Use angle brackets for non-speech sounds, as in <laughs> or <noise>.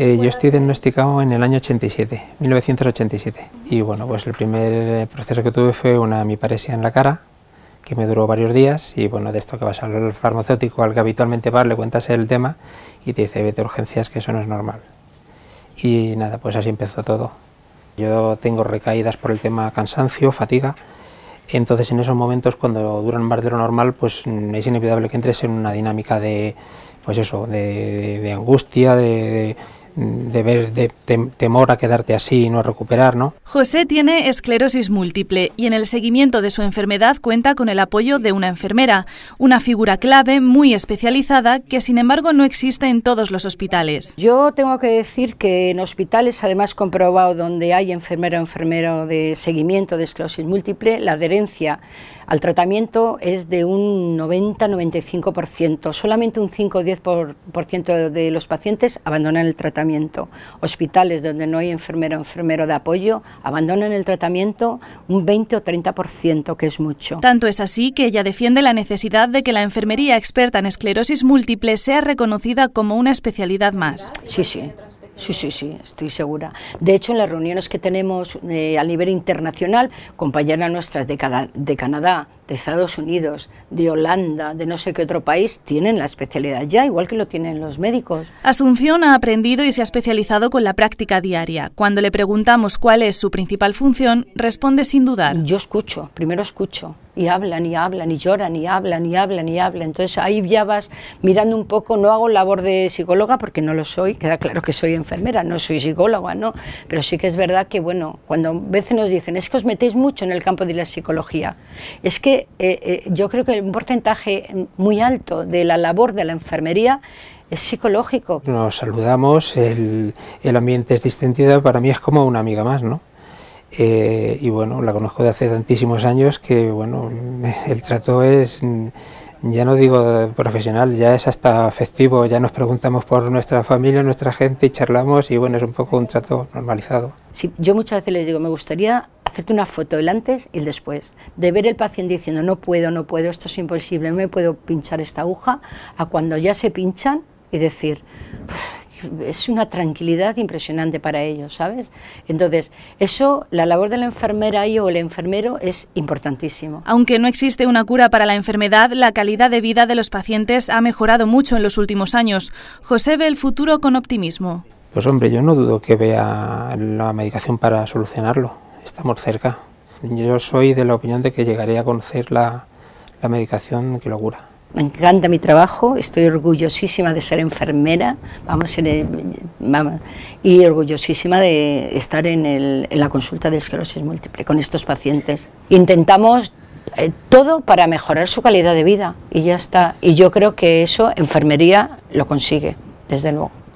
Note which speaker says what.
Speaker 1: Eh, yo estoy diagnosticado en el año 87, 1987. Y bueno, pues el primer eh, proceso que tuve fue una miparesia en la cara, que me duró varios días. Y bueno, de esto que vas al farmacéutico al que habitualmente vas, le cuentas el tema y te dice, vete a urgencias, que eso no es normal. Y nada, pues así empezó todo. Yo tengo recaídas por el tema cansancio, fatiga. Entonces en esos momentos cuando duran más de lo normal, pues mm, es inevitable que entres en una dinámica de, pues eso, de, angustia, de Mm, de, ver, de temor a quedarte así y no recuperar, ¿no?
Speaker 2: José tiene esclerosis múltiple y en el seguimiento de su enfermedad cuenta con el apoyo de una enfermera, una figura clave muy especializada que sin embargo no existe en todos los hospitales.
Speaker 3: Yo tengo que decir que en hospitales, además comprobado donde hay enfermero, o enfermero de seguimiento de esclerosis múltiple, la adherencia al tratamiento es de un 90-95%. Solamente un 5 10% de los pacientes abandonan el tratamiento Hospitales donde no hay enfermera o enfermero de apoyo abandonan el tratamiento un 20 o 30%, que es mucho.
Speaker 2: Tanto es así que ella defiende la necesidad de que la enfermería experta en esclerosis múltiple sea reconocida como una especialidad más.
Speaker 3: Sí, sí. Sí, sí, sí, estoy segura. De hecho, en las reuniones que tenemos eh, a nivel internacional, compañeras nuestras de Canadá, de Estados Unidos, de Holanda, de no sé qué otro país, tienen la especialidad ya, igual que lo tienen los médicos.
Speaker 2: Asunción ha aprendido y se ha especializado con la práctica diaria. Cuando le preguntamos cuál es su principal función, responde sin dudar. Yo escucho, primero escucho.
Speaker 3: Y hablan y hablan y lloran y hablan y hablan y hablan. Entonces ahí ya vas mirando un poco, no hago labor de psicóloga porque no lo soy, queda claro que soy enfermera, no soy psicóloga, no. Pero sí que es verdad que, bueno, cuando a veces nos dicen, es que os metéis mucho en el campo de la psicología, es que eh, eh, yo creo que un porcentaje muy alto de la labor de la enfermería es psicológico.
Speaker 1: Nos saludamos, el, el ambiente es distendido, para mí es como una amiga más, ¿no? Eh, y bueno, la conozco de hace tantísimos años que, bueno, <laughs> el trato es, ya no digo profesional, ya es hasta afectivo, ya nos preguntamos por nuestra familia, nuestra gente y charlamos y bueno, es un poco un trato normalizado.
Speaker 3: Sí, yo muchas veces les digo, me gustaría hacerte una foto, del antes y el después, de ver el paciente diciendo no puedo, no puedo, esto es imposible, no me puedo pinchar esta aguja, a cuando ya se pinchan y decir, es una tranquilidad impresionante para ellos, ¿sabes? Entonces, eso, la labor de la enfermera y o el enfermero es importantísimo.
Speaker 2: Aunque no existe una cura para la enfermedad, la calidad de vida de los pacientes ha mejorado mucho en los últimos años. José ve el futuro con optimismo.
Speaker 1: Pues hombre, yo no dudo que vea la medicación para solucionarlo estamos cerca. Yo soy de la opinión de que llegaré a conocer la, medicación que lo cura.
Speaker 3: Me encanta mi trabajo, estoy orgullosísima de ser enfermera vamos, y orgullosísima de estar en, la consulta de esclerosis múltiple con estos pacientes. Intentamos eh, todo para mejorar su calidad de vida y ya está. Y yo creo que eso enfermería lo consigue, desde luego.